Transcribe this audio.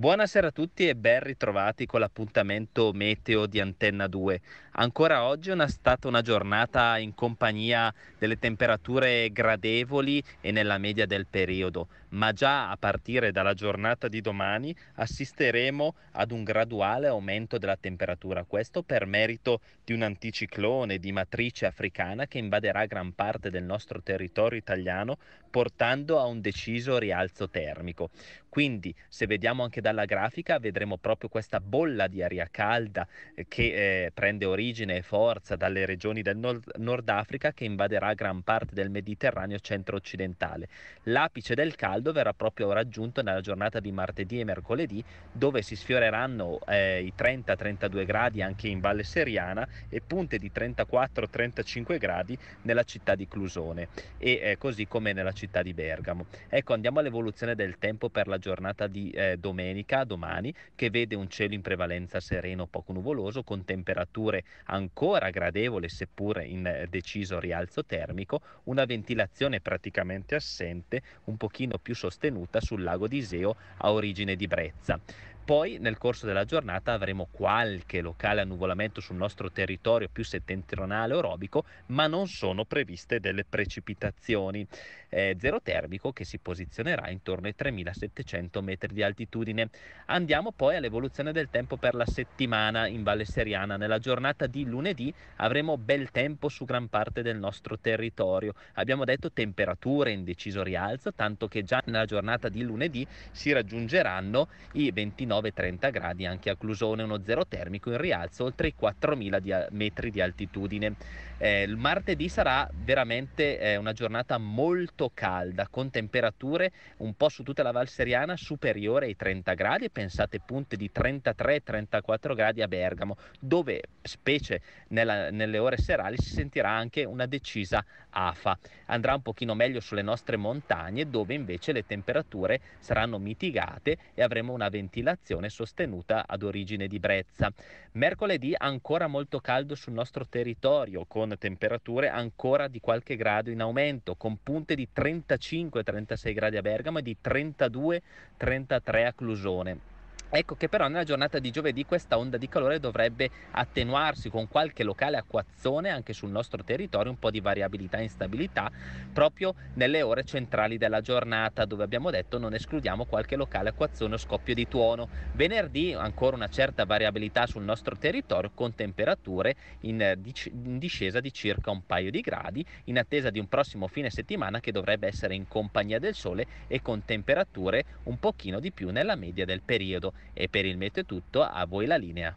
Buonasera a tutti e ben ritrovati con l'appuntamento meteo di Antenna 2. Ancora oggi è una, stata una giornata in compagnia delle temperature gradevoli e nella media del periodo, ma già a partire dalla giornata di domani assisteremo ad un graduale aumento della temperatura, questo per merito di un anticiclone di matrice africana che invaderà gran parte del nostro territorio italiano portando a un deciso rialzo termico. Quindi se vediamo anche dalla grafica vedremo proprio questa bolla di aria calda eh, che eh, prende origine origine e forza dalle regioni del Nord, Nord Africa che invaderà gran parte del Mediterraneo centro-occidentale. L'apice del caldo verrà proprio raggiunto nella giornata di martedì e mercoledì, dove si sfioreranno eh, i 30-32 gradi anche in Valle Seriana e punte di 34-35 gradi nella città di Clusone e eh, così come nella città di Bergamo. Ecco, andiamo all'evoluzione del tempo per la giornata di eh, domenica, domani, che vede un cielo in prevalenza sereno, poco nuvoloso, con temperature ancora gradevole seppur in eh, deciso rialzo termico, una ventilazione praticamente assente, un pochino più sostenuta sul lago di Iseo a origine di Brezza. Poi nel corso della giornata avremo qualche locale annuvolamento sul nostro territorio più settentrionale o robico, ma non sono previste delle precipitazioni. Eh, zero termico che si posizionerà intorno ai 3700 metri di altitudine. Andiamo poi all'evoluzione del tempo per la settimana in Valle Seriana. Nella giornata di lunedì avremo bel tempo su gran parte del nostro territorio. Abbiamo detto temperature in deciso rialzo, tanto che già nella giornata di lunedì si raggiungeranno i 29 29-30 gradi anche a Clusone, uno zero termico in rialzo oltre i 4.000 di metri di altitudine. Eh, il martedì sarà veramente eh, una giornata molto calda, con temperature un po' su tutta la Val Seriana superiore ai 30 gradi pensate punte di 33-34 gradi a Bergamo, dove specie nella, nelle ore serali si sentirà anche una decisa afa. Andrà un pochino meglio sulle nostre montagne dove invece le temperature saranno mitigate e avremo una ventilazione inflazione sostenuta ad origine di Brezza. Mercoledì ancora molto caldo sul nostro territorio, con temperature ancora di qualche grado in aumento, con punte di 35-36 gradi a Bergamo e di 32-33 a Clusone. Ecco che però nella giornata di giovedì questa onda di calore dovrebbe attenuarsi con qualche locale acquazzone anche sul nostro territorio, un po' di variabilità e instabilità proprio nelle ore centrali della giornata dove abbiamo detto non escludiamo qualche locale acquazzone o scoppio di tuono. Venerdì ancora una certa variabilità sul nostro territorio con temperature in, discesa di circa un paio di gradi in attesa di un prossimo fine settimana che dovrebbe essere in compagnia del sole e con temperature un pochino di più nella media del periodo. E per il meteo è tutto, a voi la linea.